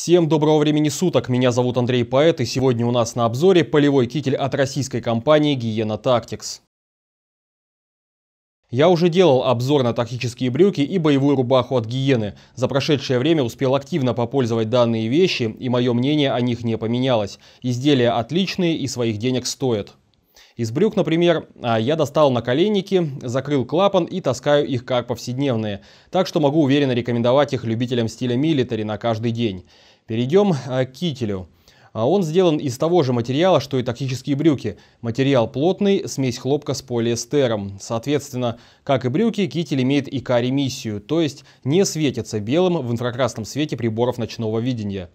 Всем доброго времени суток, меня зовут Андрей Поэт и сегодня у нас на обзоре полевой китель от российской компании Гиена Tactics. Я уже делал обзор на тактические брюки и боевую рубаху от Гиены. За прошедшее время успел активно попользовать данные вещи, и мое мнение о них не поменялось. Изделия отличные и своих денег стоят. Из брюк, например, а, я достал наколенники, закрыл клапан и таскаю их как повседневные, так что могу уверенно рекомендовать их любителям стиля милитари на каждый день. Перейдем э, к кителю. А, он сделан из того же материала, что и тактические брюки. Материал плотный, смесь хлопка с полиэстером. Соответственно, как и брюки, китель имеет ИК-ремиссию, то есть не светится белым в инфракрасном свете приборов ночного видения.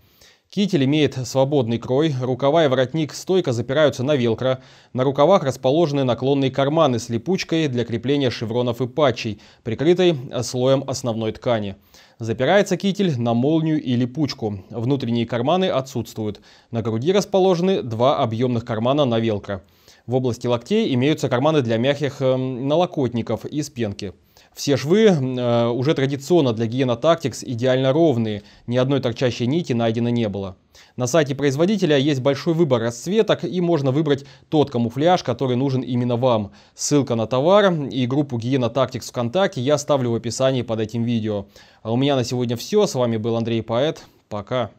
Китель имеет свободный крой, рукава и воротник стойко запираются на велкро. На рукавах расположены наклонные карманы с липучкой для крепления шевронов и патчей, прикрытой слоем основной ткани. Запирается китель на молнию и липучку. Внутренние карманы отсутствуют. На груди расположены два объемных кармана на велкро. В области локтей имеются карманы для мягких эм, налокотников из пенки. Все швы э, уже традиционно для Гиена Tactics идеально ровные, ни одной торчащей нити найдено не было. На сайте производителя есть большой выбор расцветок и можно выбрать тот камуфляж, который нужен именно вам. Ссылка на товар и группу Гиена Tactics ВКонтакте я оставлю в описании под этим видео. А у меня на сегодня все, с вами был Андрей Поэт, пока.